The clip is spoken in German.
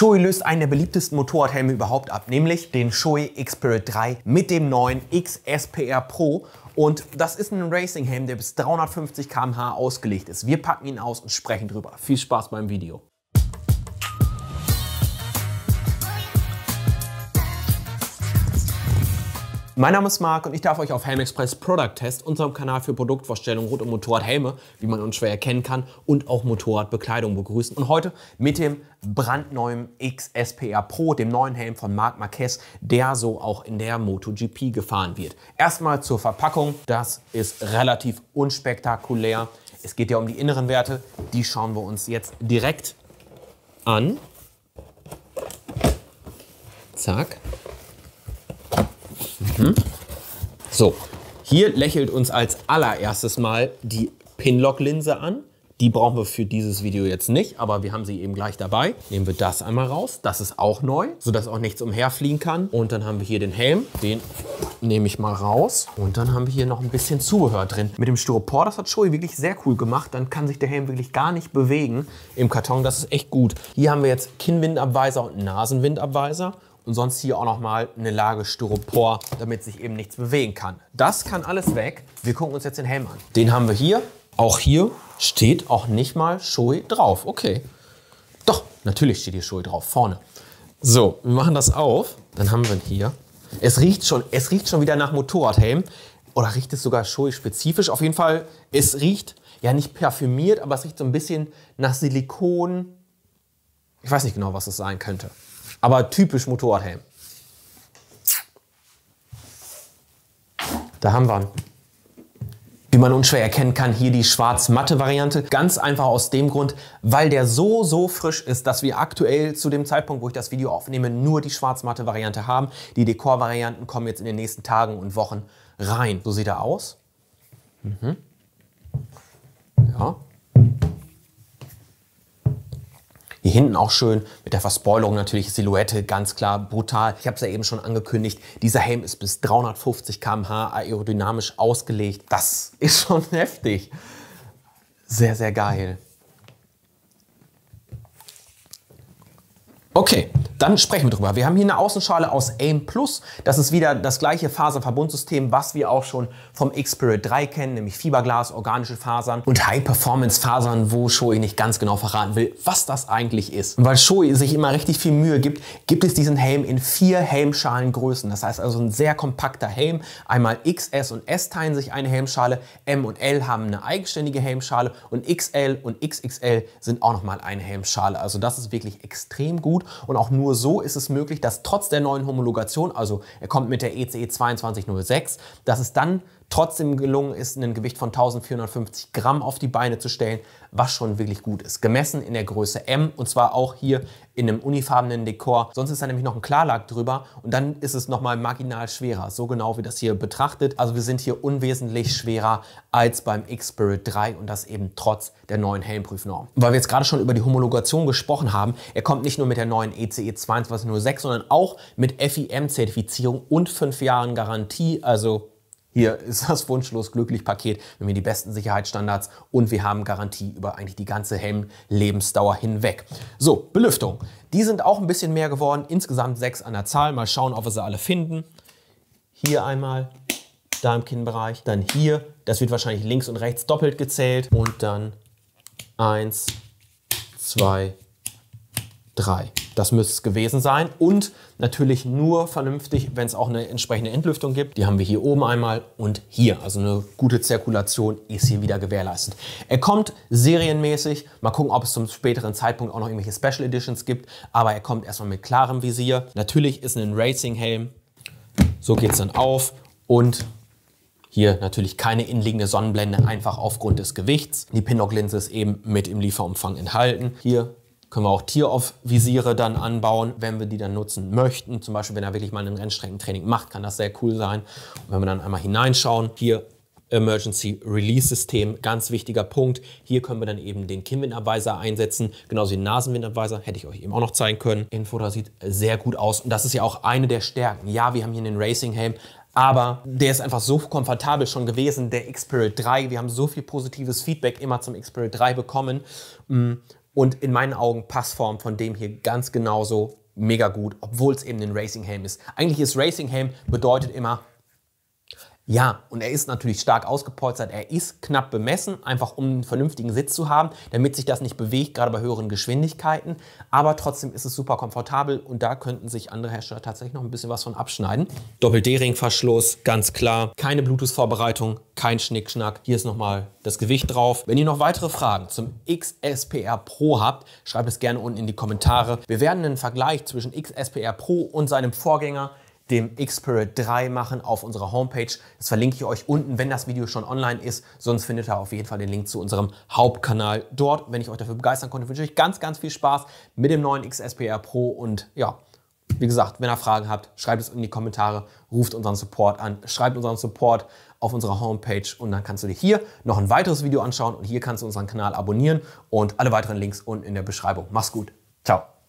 Shoei löst einen der beliebtesten Motorradhelme überhaupt ab, nämlich den Shoei Xpirit 3 mit dem neuen XSPR Pro und das ist ein Racing-Helm, der bis 350 km/h ausgelegt ist. Wir packen ihn aus und sprechen drüber. Viel Spaß beim Video. Mein Name ist Marc und ich darf euch auf Helmexpress Product Test, unserem Kanal für Produktvorstellungen rund um Motorradhelme, wie man uns schwer erkennen kann, und auch Motorradbekleidung begrüßen. Und heute mit dem brandneuen XSPR Pro, dem neuen Helm von Marc Marquez, der so auch in der MotoGP gefahren wird. Erstmal zur Verpackung. Das ist relativ unspektakulär. Es geht ja um die inneren Werte. Die schauen wir uns jetzt direkt an. Zack. Mhm. So, hier lächelt uns als allererstes mal die Pinlock-Linse an. Die brauchen wir für dieses Video jetzt nicht, aber wir haben sie eben gleich dabei. Nehmen wir das einmal raus. Das ist auch neu, sodass auch nichts umherfliegen kann. Und dann haben wir hier den Helm. Den nehme ich mal raus. Und dann haben wir hier noch ein bisschen Zubehör drin. Mit dem Styropor, das hat Shoei wirklich sehr cool gemacht. Dann kann sich der Helm wirklich gar nicht bewegen im Karton. Das ist echt gut. Hier haben wir jetzt Kinnwindabweiser und Nasenwindabweiser und sonst hier auch noch mal eine Lage Styropor, damit sich eben nichts bewegen kann. Das kann alles weg. Wir gucken uns jetzt den Helm an. Den haben wir hier. Auch hier steht auch nicht mal Shoei drauf. Okay. Doch, natürlich steht hier Shoei drauf, vorne. So, wir machen das auf. Dann haben wir ihn hier. Es riecht schon, es riecht schon wieder nach Motorradhelm. Oder riecht es sogar Shoei-spezifisch? Auf jeden Fall, es riecht ja nicht parfümiert, aber es riecht so ein bisschen nach Silikon. Ich weiß nicht genau, was es sein könnte. Aber typisch Motorradhelm. Da haben wir ihn. Wie man unschwer erkennen kann, hier die schwarz-matte Variante. Ganz einfach aus dem Grund, weil der so, so frisch ist, dass wir aktuell zu dem Zeitpunkt, wo ich das Video aufnehme, nur die schwarz-matte Variante haben. Die Dekor-Varianten kommen jetzt in den nächsten Tagen und Wochen rein. So sieht er aus. Mhm. Ja. Hier hinten auch schön mit der Verspoilerung natürlich Silhouette, ganz klar brutal. Ich habe es ja eben schon angekündigt, dieser Helm ist bis 350 km/h aerodynamisch ausgelegt. Das ist schon heftig. Sehr, sehr geil. Okay, dann sprechen wir drüber. Wir haben hier eine Außenschale aus AIM Plus. Das ist wieder das gleiche Faserverbundsystem, was wir auch schon vom Xspirit 3 kennen, nämlich Fiberglas, organische Fasern und High-Performance-Fasern, wo Shoei nicht ganz genau verraten will, was das eigentlich ist. Und weil Shoei sich immer richtig viel Mühe gibt, gibt es diesen Helm in vier Helmschalengrößen. Das heißt also ein sehr kompakter Helm. Einmal X, S und S teilen sich eine Helmschale, M und L haben eine eigenständige Helmschale und XL und XXL sind auch nochmal eine Helmschale. Also das ist wirklich extrem gut gut. Und auch nur so ist es möglich, dass trotz der neuen Homologation, also er kommt mit der e e ECE 2206, dass es dann trotzdem gelungen ist, ein Gewicht von 1450 Gramm auf die Beine zu stellen, was schon wirklich gut ist. Gemessen in der Größe M und zwar auch hier in einem unifarbenen Dekor. Sonst ist da nämlich noch ein Klarlack drüber und dann ist es nochmal marginal schwerer, so genau wie das hier betrachtet. Also wir sind hier unwesentlich schwerer als beim X-Spirit 3 und das eben trotz der neuen Helmprüfnorm. Weil wir jetzt gerade schon über die Homologation gesprochen haben, er kommt nicht nur mit der neuen e e ECE 2206, sondern auch mit FIM-Zertifizierung und fünf Jahren Garantie, also hier ist das wunschlos glücklich Paket. Wir haben die besten Sicherheitsstandards und wir haben Garantie über eigentlich die ganze Helm-Lebensdauer hinweg. So, Belüftung. Die sind auch ein bisschen mehr geworden. Insgesamt sechs an der Zahl. Mal schauen, ob wir sie alle finden. Hier einmal, da im Kinnbereich. Dann hier. Das wird wahrscheinlich links und rechts doppelt gezählt. Und dann eins, zwei, drei. Das müsste es gewesen sein. Und natürlich nur vernünftig, wenn es auch eine entsprechende Entlüftung gibt. Die haben wir hier oben einmal und hier. Also eine gute Zirkulation ist hier wieder gewährleistet. Er kommt serienmäßig. Mal gucken, ob es zum späteren Zeitpunkt auch noch irgendwelche Special Editions gibt. Aber er kommt erstmal mit klarem Visier. Natürlich ist ein Racing-Helm. So geht es dann auf. Und hier natürlich keine inliegende Sonnenblende, einfach aufgrund des Gewichts. Die Pinnock-Linse ist eben mit im Lieferumfang enthalten. Hier können wir auch Tier-Off-Visiere dann anbauen, wenn wir die dann nutzen möchten. Zum Beispiel, wenn er wirklich mal ein Rennstreckentraining macht, kann das sehr cool sein. Und wenn wir dann einmal hineinschauen, hier Emergency Release System, ganz wichtiger Punkt. Hier können wir dann eben den Kinnwindabweiser einsetzen, genauso den Nasenwindabweiser, hätte ich euch eben auch noch zeigen können. Info, das sieht sehr gut aus und das ist ja auch eine der Stärken. Ja, wir haben hier einen Racing Helm, aber der ist einfach so komfortabel schon gewesen, der Xperia 3. Wir haben so viel positives Feedback immer zum Xperia 3 bekommen. Mm, und in meinen Augen Passform von dem hier ganz genauso mega gut, obwohl es eben ein Racing Helm ist. Eigentlich ist Racing Helm bedeutet immer ja, und er ist natürlich stark ausgepolstert, er ist knapp bemessen, einfach um einen vernünftigen Sitz zu haben, damit sich das nicht bewegt, gerade bei höheren Geschwindigkeiten. Aber trotzdem ist es super komfortabel und da könnten sich andere Hersteller tatsächlich noch ein bisschen was von abschneiden. Doppel-D-Ring-Verschluss, ganz klar. Keine Bluetooth-Vorbereitung, kein Schnickschnack. Hier ist nochmal das Gewicht drauf. Wenn ihr noch weitere Fragen zum XSPR Pro habt, schreibt es gerne unten in die Kommentare. Wir werden einen Vergleich zwischen XSPR Pro und seinem Vorgänger dem Xspirit 3 machen auf unserer Homepage. Das verlinke ich euch unten, wenn das Video schon online ist. Sonst findet ihr auf jeden Fall den Link zu unserem Hauptkanal dort. Wenn ich euch dafür begeistern konnte, wünsche ich euch ganz, ganz viel Spaß mit dem neuen XSPR Pro. Und ja, wie gesagt, wenn ihr Fragen habt, schreibt es in die Kommentare, ruft unseren Support an, schreibt unseren Support auf unserer Homepage und dann kannst du dir hier noch ein weiteres Video anschauen und hier kannst du unseren Kanal abonnieren und alle weiteren Links unten in der Beschreibung. Mach's gut. Ciao.